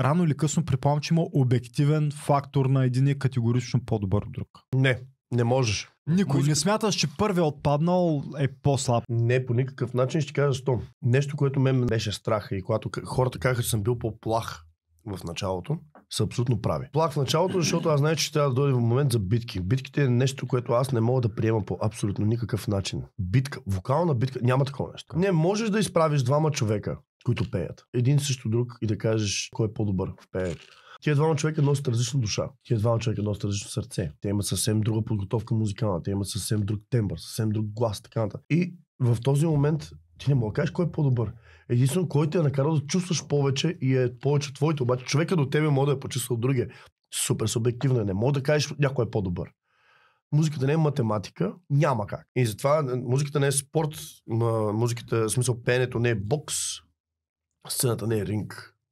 рано или късно припомням, че има обективен фактор на един е категорично по-добър от друг. Не, не можеш. Никой Музика... не смяташ, че първият отпаднал е по-слаб. Не, по никакъв начин ще кажа защо. Нещо, което мен беше страх, и когато хората казаха, че съм бил по-плах в началото, са абсолютно прави. Плах в началото, защото аз знаех, че трябва да дойде в момент за битки. Битките е нещо, което аз не мога да приема по абсолютно никакъв начин. Битка, вокална битка, няма такова нещо. Не можеш да изправиш двама човека, които пеят. Един също друг и да кажеш кой е по-добър в пеят. Тия двама човека носят различна душа. Тия двама човека носят различно сърце. Те имат съвсем друга подготовка музикална. Те имат съвсем друг тембър, съвсем друг глас, така нататък. И в този момент ти не мога да кажеш кой е по-добър. Единствено, кой те е накарал да чувстваш повече и е повече твоето. Обаче човека до тебе може да е почувствал другия. Супер субективно е. Не мога да кажеш някой е по-добър. Музиката не е математика, няма как. И затова музиката не е спорт, музиката, в смисъл пеенето не е бокс, сцената не е ринг.